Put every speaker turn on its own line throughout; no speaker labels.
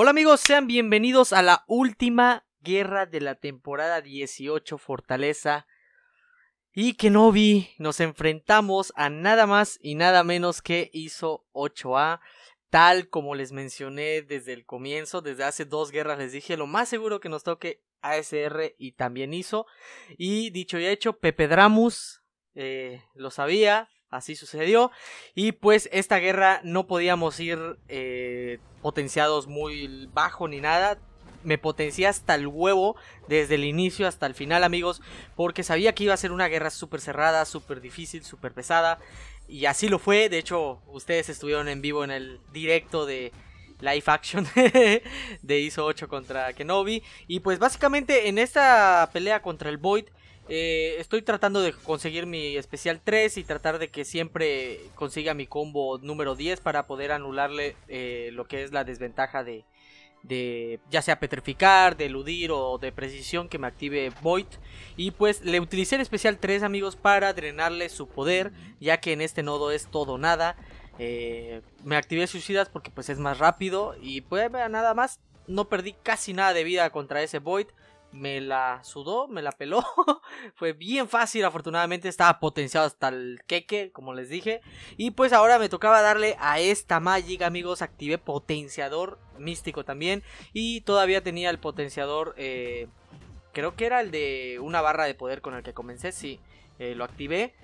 Hola amigos, sean bienvenidos a la última guerra de la temporada 18 Fortaleza. Y que no vi, nos enfrentamos a nada más y nada menos que hizo 8A. Tal como les mencioné desde el comienzo, desde hace dos guerras les dije, lo más seguro que nos toque ASR y también hizo. Y dicho y hecho, Pepe Dramus eh, lo sabía, Así sucedió. Y pues esta guerra no podíamos ir eh, potenciados muy bajo ni nada. Me potencié hasta el huevo desde el inicio hasta el final, amigos. Porque sabía que iba a ser una guerra súper cerrada, súper difícil, súper pesada. Y así lo fue. De hecho, ustedes estuvieron en vivo en el directo de live action de ISO 8 contra Kenobi. Y pues básicamente en esta pelea contra el Void eh, estoy tratando de conseguir mi especial 3 y tratar de que siempre consiga mi combo número 10 para poder anularle eh, lo que es la desventaja de, ya sea petrificar, de eludir o de precisión que me active Void. Y pues le utilicé el especial 3 amigos para drenarle su poder, ya que en este nodo es todo nada. Eh, me activé suicidas porque pues es más rápido y pues nada más, no perdí casi nada de vida contra ese Void me la sudó, me la peló. Fue bien fácil, afortunadamente estaba potenciado hasta el queque, como les dije. Y pues ahora me tocaba darle a esta Magic, amigos. Activé potenciador místico también. Y todavía tenía el potenciador, eh, creo que era el de una barra de poder con el que comencé, sí. Eh, lo activé.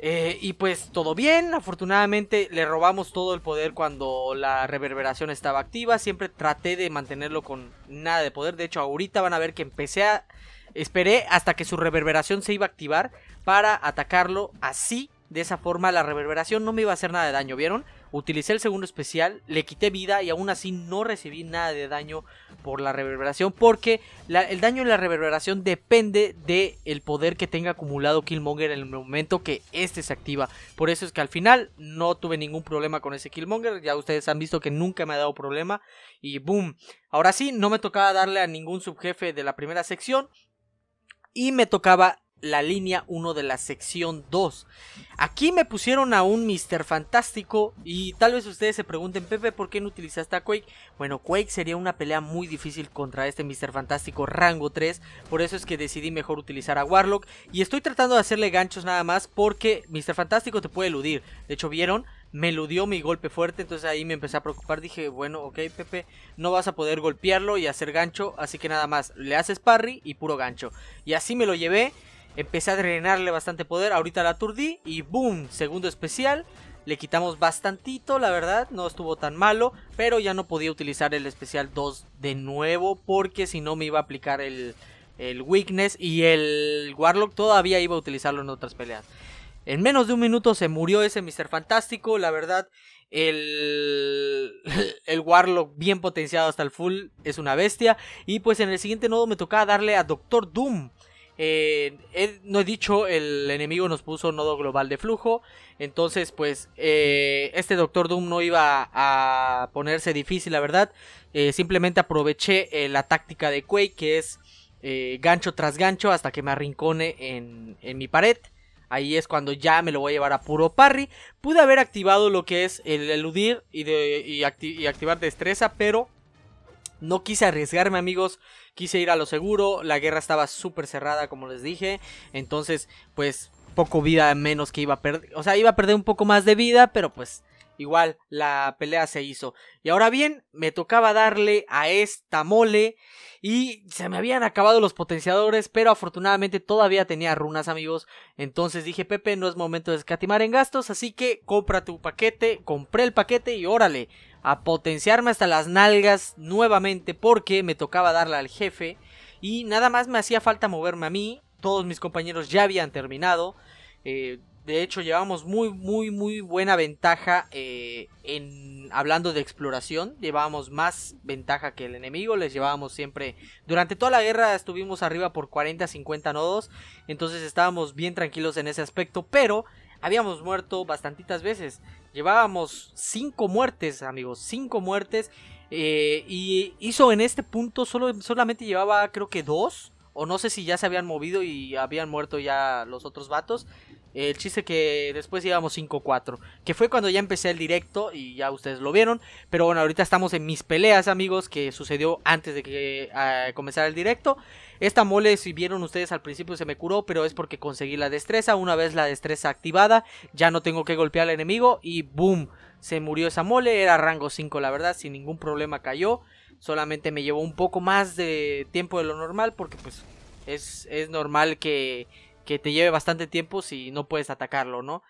Eh, y pues todo bien, afortunadamente le robamos todo el poder cuando la reverberación estaba activa, siempre traté de mantenerlo con nada de poder, de hecho ahorita van a ver que empecé a... Esperé hasta que su reverberación se iba a activar para atacarlo así, de esa forma la reverberación no me iba a hacer nada de daño, ¿vieron? Utilicé el segundo especial, le quité vida y aún así no recibí nada de daño por la reverberación. Porque el daño en la reverberación depende del el poder que tenga acumulado Killmonger en el momento que este se activa. Por eso es que al final no tuve ningún problema con ese Killmonger. Ya ustedes han visto que nunca me ha dado problema. Y boom. Ahora sí, no me tocaba darle a ningún subjefe de la primera sección. Y me tocaba la línea 1 de la sección 2. Aquí me pusieron a un Mr. Fantástico y tal vez ustedes se pregunten, Pepe, ¿por qué no utilizaste a Quake? Bueno, Quake sería una pelea muy difícil contra este Mr. Fantástico rango 3, por eso es que decidí mejor utilizar a Warlock y estoy tratando de hacerle ganchos nada más porque Mr. Fantástico te puede eludir. De hecho, vieron, me eludió mi golpe fuerte, entonces ahí me empecé a preocupar, dije, bueno, ok Pepe, no vas a poder golpearlo y hacer gancho, así que nada más, le haces parry y puro gancho. Y así me lo llevé. Empecé a drenarle bastante poder. Ahorita la aturdí y ¡boom! Segundo especial. Le quitamos bastantito, la verdad. No estuvo tan malo. Pero ya no podía utilizar el especial 2 de nuevo. Porque si no me iba a aplicar el, weakness. Y el Warlock todavía iba a utilizarlo en otras peleas. En menos de un minuto se murió ese Mr. Fantástico. La verdad, el, el Warlock bien potenciado hasta el full es una bestia. Y pues en el siguiente nodo me tocaba darle a Doctor Doom. Eh, eh, no he dicho, el enemigo nos puso nodo global de flujo. Entonces, pues, eh, este Doctor Doom no iba a ponerse difícil, la verdad. simplemente aproveché la táctica de Quake, que es gancho tras gancho hasta que me arrincone en, mi pared. Ahí es cuando ya me lo voy a llevar a puro parry. Pude haber activado lo que es el eludir y activar destreza, pero no quise arriesgarme, amigos. Quise ir a lo seguro. La guerra estaba súper cerrada, como les dije. Entonces, pues, poco vida menos que iba a perder. O sea, iba a perder un poco más de vida, pero pues, igual, la pelea se hizo. Y ahora bien, me tocaba darle a esta mole. Y se me habían acabado los potenciadores, pero afortunadamente todavía tenía runas, amigos. Entonces dije, Pepe, no es momento de escatimar en gastos, así que compra tu paquete. Compré el paquete y órale, a potenciarme hasta las nalgas nuevamente porque me tocaba darla al jefe y nada más me hacía falta moverme a mí, todos mis compañeros ya habían terminado, eh, de hecho llevamos muy muy muy buena ventaja eh, en hablando de exploración, llevábamos más ventaja que el enemigo, les llevábamos siempre, durante toda la guerra estuvimos arriba por 40 50 nodos, entonces estábamos bien tranquilos en ese aspecto, pero habíamos muerto bastantitas veces. Llevábamos cinco muertes, amigos, cinco muertes. Eh, y hizo en este punto, solo, solamente llevaba creo que dos. O no sé si ya se habían movido y habían muerto ya los otros vatos. El chiste que después íbamos 5-4, que fue cuando ya empecé el directo y ya ustedes lo vieron. Pero bueno, ahorita estamos en mis peleas, amigos, que sucedió antes de que ah, comenzara el directo. Esta mole, si vieron ustedes al principio, se me curó, pero es porque conseguí la destreza. Una vez la destreza activada, ya no tengo que golpear al enemigo y ¡boom! Se murió esa mole, era rango 5, la verdad, sin ningún problema cayó. Solamente me llevó un poco más de tiempo de lo normal porque pues es normal que que te lleve bastante tiempo si no puedes atacarlo, ¿no?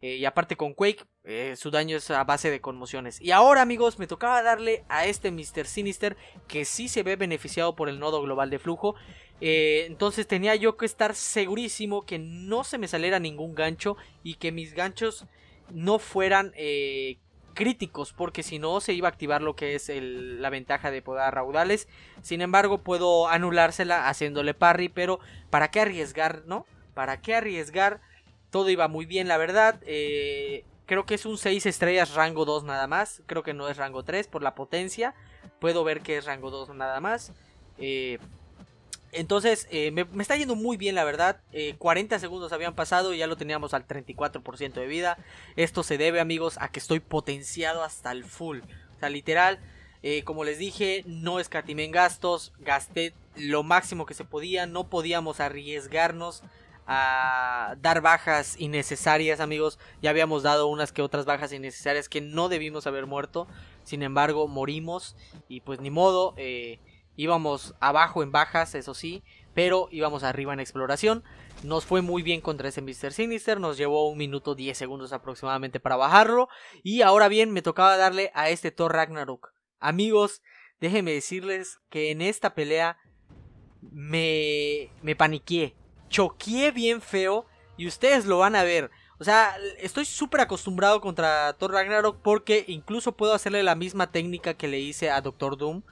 Eh, y aparte con Quake, eh, su daño es a base de conmociones. Y ahora amigos, me tocaba darle a este Mr. Sinister que sí se ve beneficiado por el nodo global de flujo. Eh, entonces tenía yo que estar segurísimo que no se me saliera ningún gancho y que mis ganchos no fueran críticos porque si no se iba a activar lo que es la ventaja de poder raudales. Sin embargo, puedo anulársela haciéndole parry, pero ¿para qué arriesgar, no? ¿Para qué arriesgar? Todo iba muy bien, la verdad. Eh, creo que es un 6 estrellas rango 2 nada más. Creo que no es rango 3 por la potencia. Puedo ver que es rango 2 nada más. Eh, entonces, eh, me, está yendo muy bien, la verdad. 40 segundos habían pasado y ya lo teníamos al 34% de vida. Esto se debe, amigos, a que estoy potenciado hasta el full. O sea, literal, como les dije, no escatimé en gastos. Gasté lo máximo que se podía. No podíamos arriesgarnos a dar bajas innecesarias, amigos. Ya habíamos dado unas que otras bajas innecesarias que no debimos haber muerto. Sin embargo, morimos y pues ni modo. Eh, íbamos abajo en bajas, eso sí, pero íbamos arriba en exploración. Nos fue muy bien contra ese Mr. Sinister, nos llevó un minuto 10 segundos aproximadamente para bajarlo. Y ahora bien, me tocaba darle a este Thor Ragnarok. Amigos, déjenme decirles que en esta pelea me, me paniqué. Choqué bien feo y ustedes lo van a ver. O sea, estoy súper acostumbrado contra Thor Ragnarok porque incluso puedo hacerle la misma técnica que le hice a Doctor Doom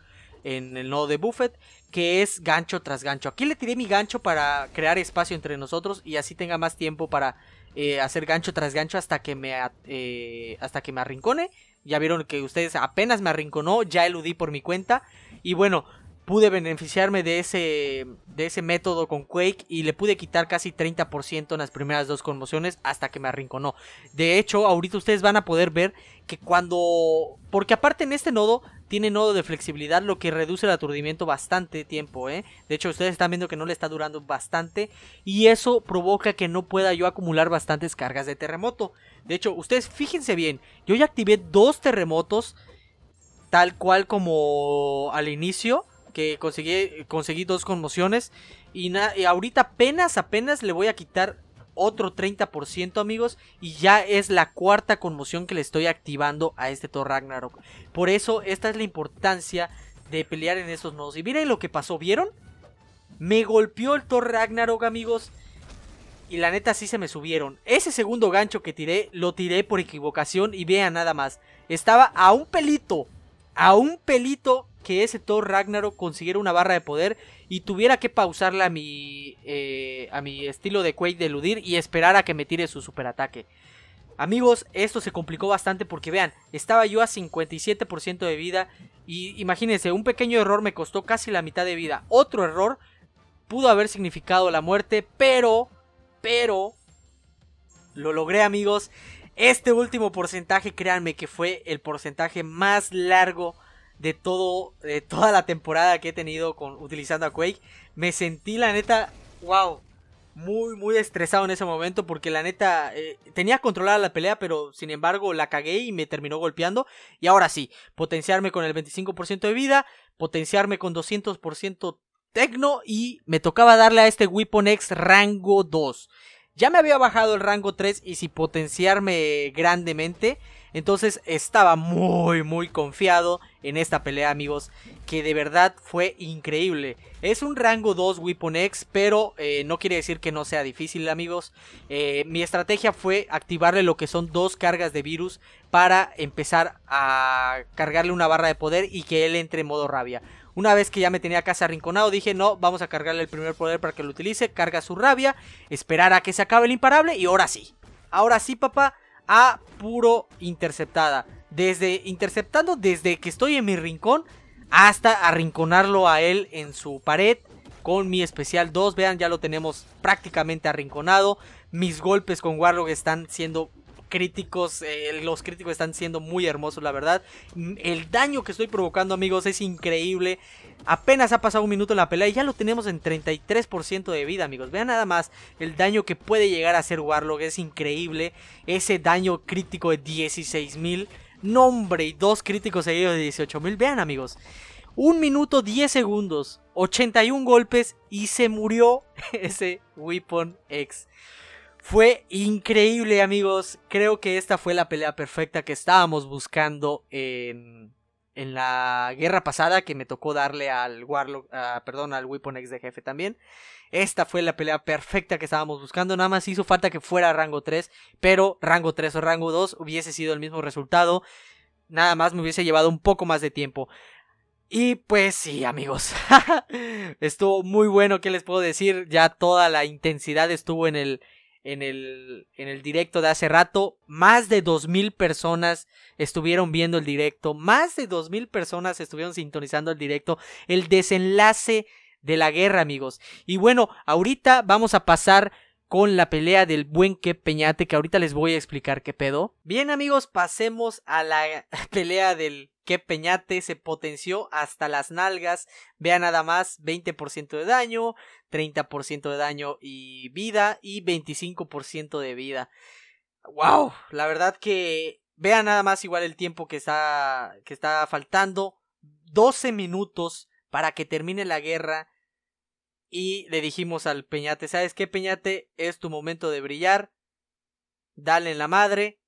en el nodo de Buffet... que es gancho tras gancho. Aquí le tiré mi gancho para crear espacio entre nosotros y así tenga más tiempo para eh, hacer gancho tras gancho hasta que me, eh, hasta que me arrincone. Ya vieron que ustedes apenas me arrinconó, ya eludí por mi cuenta. Y bueno, pude beneficiarme de ese, de ese método con Quake y le pude quitar casi 30% en las primeras dos conmociones hasta que me arrinconó. De hecho, ahorita ustedes van a poder ver que cuando... Porque aparte en este nodo tiene nodo de flexibilidad, lo que reduce el aturdimiento bastante tiempo, ¿eh? De hecho, ustedes están viendo que no le está durando bastante y eso provoca que no pueda yo acumular bastantes cargas de terremoto. De hecho, ustedes fíjense bien, yo ya activé dos terremotos tal cual como al inicio que conseguí, dos conmociones y, ahorita apenas, apenas le voy a quitar otro 30% amigos y ya es la cuarta conmoción que le estoy activando a este Thor Ragnarok. Por eso esta es la importancia de pelear en estos nodos. Y miren lo que pasó, ¿vieron? Me golpeó el Thor Ragnarok amigos y la neta sí se me subieron. Ese segundo gancho que tiré lo tiré por equivocación y vean nada más. Estaba a un pelito, a un pelito que ese Thor Ragnarok consiguiera una barra de poder y tuviera que pausarla a mi, eh, a mi estilo de Quake de eludir y esperar a que me tire su superataque. Amigos, esto se complicó bastante porque vean, estaba yo a 57% de vida y imagínense, un pequeño error me costó casi la mitad de vida. Otro error pudo haber significado la muerte, pero, pero, lo logré amigos. Este último porcentaje, créanme que fue el porcentaje más largo de todo de toda la temporada que he tenido con utilizando a Quake. Me sentí la neta, wow, muy muy estresado en ese momento porque la neta eh, tenía controlada la pelea, pero sin embargo la cagué y me terminó golpeando. Y ahora sí, potenciarme con el 25% de vida, potenciarme con 200% Tecno y me tocaba darle a este Weapon X rango 2. Ya me había bajado el rango 3 y si potenciarme grandemente, entonces estaba muy, muy confiado en esta pelea, amigos, que de verdad fue increíble. Es un rango 2 Weapon X, pero eh, no quiere decir que no sea difícil, amigos. Eh, mi estrategia fue activarle lo que son dos cargas de virus para empezar a cargarle una barra de poder y que él entre en modo rabia. Una vez que ya me tenía casi arrinconado, dije, no, vamos a cargarle el primer poder para que lo utilice, carga su rabia, esperar a que se acabe el imparable y ahora sí. Ahora sí, papá, a puro interceptada. Desde interceptando desde que estoy en mi rincón hasta arrinconarlo a él en su pared con mi especial 2. Vean, ya lo tenemos prácticamente arrinconado. Mis golpes con Warlock están siendo críticos, eh, los críticos están siendo muy hermosos, la verdad. Mm, el daño que estoy provocando, amigos, es increíble. Apenas ha pasado un minuto en la pelea y ya lo tenemos en 33% de vida, amigos. Vean nada más el daño que puede llegar a hacer Warlock, es increíble. Ese daño crítico de 16.000, nombre y dos críticos seguidos de 18.000. Vean, amigos. un minuto 10 segundos, 81 golpes y se murió ese Weapon X. Fue increíble, amigos. Creo que esta fue la pelea perfecta que estábamos buscando en, en la guerra pasada, que me tocó darle al Warlock, ah, perdón, al Weapon X de jefe también. Esta fue la pelea perfecta que estábamos buscando. Nada más hizo falta que fuera rango 3, pero rango 3 o rango 2 hubiese sido el mismo resultado. Nada más me hubiese llevado un poco más de tiempo. Y pues sí, amigos. estuvo muy bueno, ¿qué les puedo decir? Ya toda la intensidad estuvo en el en el, en el directo de hace rato. Más de 2.000 personas estuvieron viendo el directo. Más de 2.000 personas estuvieron sintonizando el directo. El desenlace de la guerra, amigos. Y bueno, ahorita vamos a pasar con la pelea del buen que Peñate, que ahorita les voy a explicar qué pedo. Bien amigos, pasemos a la pelea del que Peñate se potenció hasta las nalgas. Vean nada más 20% de daño, 30% de daño y vida y 25% de vida. ¡Wow! La verdad que vean nada más igual el tiempo que está, que está faltando. 12 minutos para que termine la guerra. Y le dijimos al Peñate, ¿sabes qué Peñate? Es tu momento de brillar. Dale en la madre.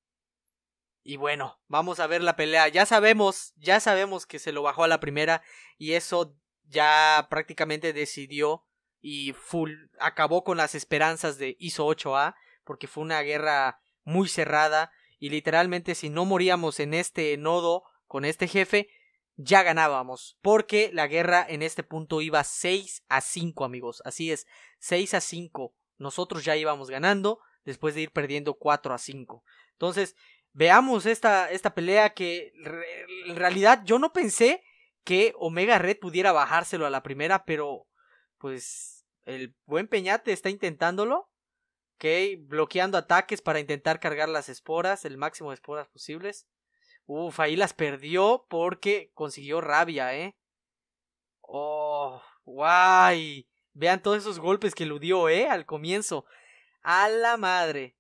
Y bueno, vamos a ver la pelea. Ya sabemos, ya sabemos que se lo bajó a la primera y eso ya prácticamente decidió y full acabó con las esperanzas de ISO 8A porque fue una guerra muy cerrada y literalmente si no moríamos en este nodo con este jefe ya ganábamos, porque la guerra en este punto iba 6 a 5, amigos. Así es, 6 a 5. Nosotros ya íbamos ganando después de ir perdiendo 4 a 5. Entonces, veamos esta, esta pelea que en realidad yo no pensé que Omega Red pudiera bajárselo a la primera, pero pues el buen Peñate está intentándolo. Ok, bloqueando ataques para intentar cargar las esporas, el máximo de esporas posibles. Uf, ahí las perdió porque consiguió rabia, ¿eh? Oh, guay. Vean todos esos golpes que dio, ¿eh? Al comienzo. A la madre.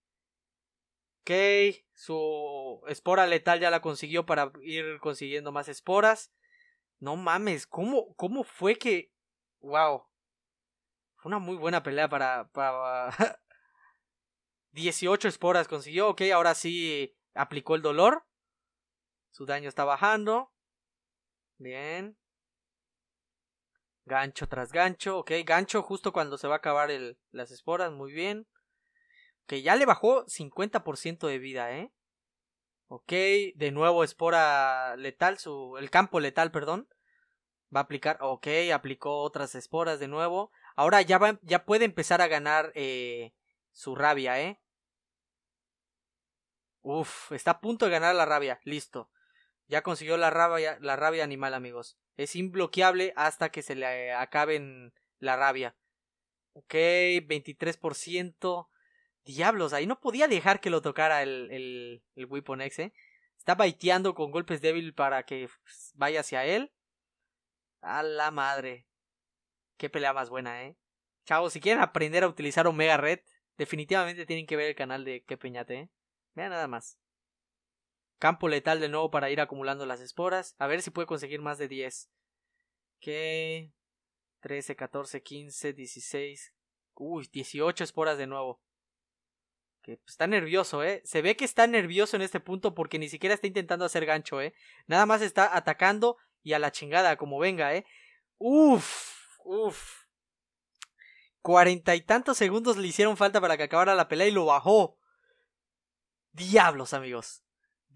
Ok, su espora letal ya la consiguió para ir consiguiendo más esporas. No mames, ¿cómo, cómo fue que... Wow. Fue una muy buena pelea para... para... 18 esporas consiguió, ok, ahora sí aplicó el dolor. Su daño está bajando. Bien. Gancho tras gancho. Ok, gancho justo cuando se va a acabar las esporas. Muy bien. Que ya le bajó 50% de vida, ¿eh? Ok, de nuevo espora letal, el campo letal, perdón. Va a aplicar, ok, aplicó otras esporas de nuevo. Ahora ya, puede empezar a ganar eh, su rabia, ¿eh? Uf, está a punto de ganar la rabia, listo. Ya consiguió la rabia, la rabia animal, amigos. Es imbloqueable hasta que se le eh, acaben la rabia. Ok, 23%. Diablos, ahí no podía dejar que lo tocara el, el, el Weapon X, ¿eh? Está baiteando con golpes débil para que vaya hacia él. A la madre. Qué pelea más buena, ¿eh? Chavos, si quieren aprender a utilizar Omega Red, definitivamente tienen que ver el canal de Que Peñate, ¿eh? Vean nada más. Campo letal de nuevo para ir acumulando las esporas. A ver si puede conseguir más de 10. ¿Qué? 13, 14, 15, 16. Uy, 18 esporas de nuevo. Pues, está nervioso, ¿eh? Se ve que está nervioso en este punto porque ni siquiera está intentando hacer gancho, ¿eh? Nada más está atacando y a la chingada, como venga, ¿eh? Uf, uf. Cuarenta y tantos segundos le hicieron falta para que acabara la pelea y lo bajó. Diablos, amigos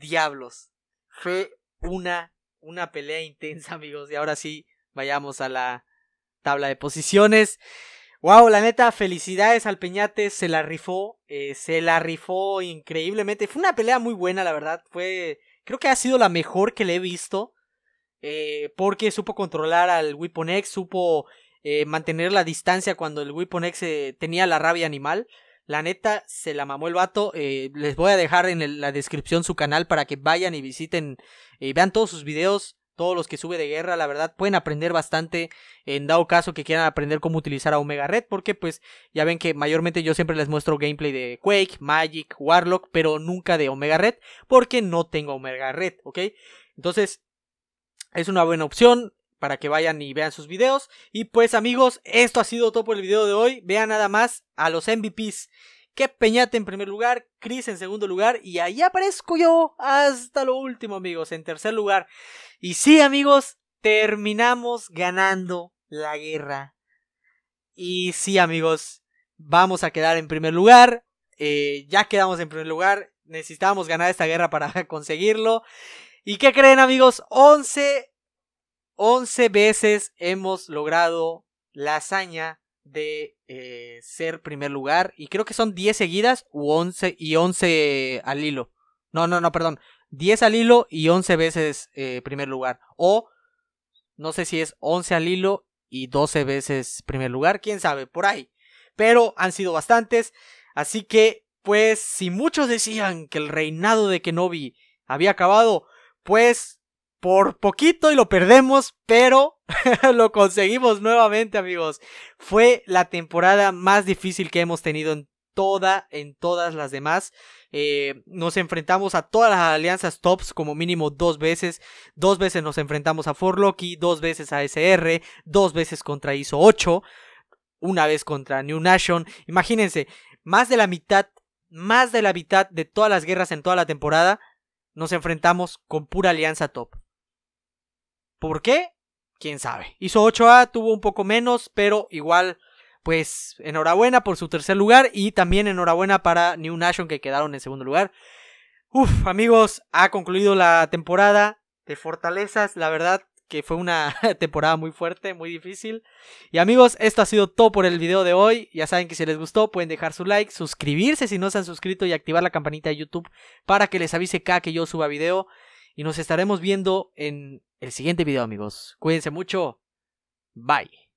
diablos. Fue una, una pelea intensa, amigos. Y ahora sí, vayamos a la tabla de posiciones. Wow, la neta, felicidades al Peñate, se la rifó, eh, se la rifó increíblemente. Fue una pelea muy buena, la verdad. Fue, creo que ha sido la mejor que le he visto. Eh, porque supo controlar al Weapon X, supo eh, mantener la distancia cuando el Weapon X tenía la rabia animal. La neta, se la mamó el vato. Eh, les voy a dejar en la descripción su canal para que vayan y visiten y eh, vean todos sus videos. Todos los que sube de guerra, la verdad, pueden aprender bastante en dado caso que quieran aprender cómo utilizar a Omega Red. Porque pues ya ven que mayormente yo siempre les muestro gameplay de Quake, Magic, Warlock, pero nunca de Omega Red. Porque no tengo Omega Red, ¿ok? Entonces, es una buena opción para que vayan y vean sus videos. Y pues amigos, esto ha sido todo por el video de hoy. Vean nada más a los MVPs. Que Peñate en primer lugar, Chris en segundo lugar y ahí aparezco yo hasta lo último amigos, en tercer lugar. Y sí amigos, terminamos ganando la guerra. Y sí amigos, vamos a quedar en primer lugar. Eh, ya quedamos en primer lugar. Necesitábamos ganar esta guerra para conseguirlo. ¿Y qué creen amigos? 11 11 veces hemos logrado la hazaña de eh, ser primer lugar. Y creo que son 10 seguidas u 11 y 11 al hilo. No, no, no, perdón. 10 al hilo y 11 veces eh, primer lugar. O no sé si es 11 al hilo y 12 veces primer lugar. Quién sabe, por ahí. Pero han sido bastantes. Así que, pues, si muchos decían que el reinado de Kenobi había acabado, pues por poquito y lo perdemos, pero lo conseguimos nuevamente, amigos. Fue la temporada más difícil que hemos tenido en toda, en todas las demás. Eh, nos enfrentamos a todas las alianzas tops como mínimo dos veces. Dos veces nos enfrentamos a Forlocky, dos veces a SR, dos veces contra ISO 8, una vez contra New Nation. Imagínense, más de la mitad, más de la mitad de todas las guerras en toda la temporada nos enfrentamos con pura alianza top. ¿Por qué? Quién sabe. Hizo 8A, tuvo un poco menos, pero igual, pues enhorabuena por su tercer lugar y también enhorabuena para New Nation que quedaron en segundo lugar. Uf, amigos, ha concluido la temporada de Fortalezas, la verdad que fue una temporada muy fuerte, muy difícil. Y amigos, esto ha sido todo por el video de hoy. Ya saben que si les gustó pueden dejar su like, suscribirse si no se han suscrito y activar la campanita de YouTube para que les avise cada que yo suba video. Y nos estaremos viendo en el siguiente video, amigos. Cuídense mucho. Bye.